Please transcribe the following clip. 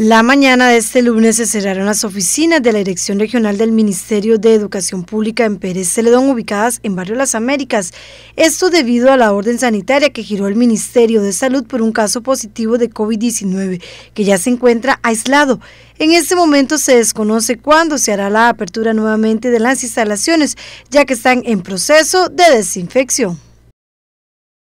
La mañana de este lunes se cerraron las oficinas de la Dirección Regional del Ministerio de Educación Pública en Pérez Celedón, ubicadas en Barrio Las Américas. Esto debido a la orden sanitaria que giró el Ministerio de Salud por un caso positivo de COVID-19, que ya se encuentra aislado. En este momento se desconoce cuándo se hará la apertura nuevamente de las instalaciones, ya que están en proceso de desinfección.